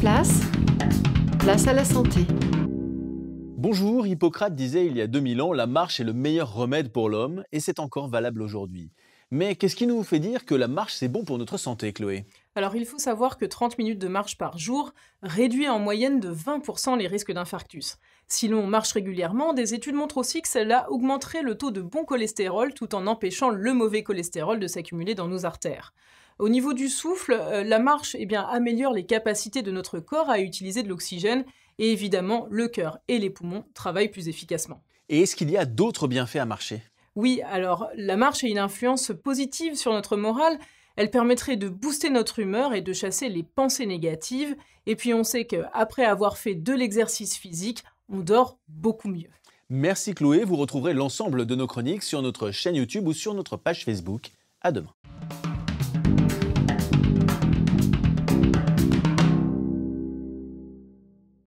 place, place à la santé. Bonjour, Hippocrate disait il y a 2000 ans, la marche est le meilleur remède pour l'homme, et c'est encore valable aujourd'hui. Mais qu'est-ce qui nous fait dire que la marche, c'est bon pour notre santé, Chloé Alors il faut savoir que 30 minutes de marche par jour réduit en moyenne de 20% les risques d'infarctus. Si l'on marche régulièrement, des études montrent aussi que cela augmenterait le taux de bon cholestérol tout en empêchant le mauvais cholestérol de s'accumuler dans nos artères. Au niveau du souffle, euh, la marche eh bien, améliore les capacités de notre corps à utiliser de l'oxygène et évidemment le cœur et les poumons travaillent plus efficacement. Et est-ce qu'il y a d'autres bienfaits à marcher Oui, alors la marche a une influence positive sur notre morale. Elle permettrait de booster notre humeur et de chasser les pensées négatives. Et puis on sait qu'après avoir fait de l'exercice physique, on dort beaucoup mieux. Merci Chloé, vous retrouverez l'ensemble de nos chroniques sur notre chaîne YouTube ou sur notre page Facebook. À demain.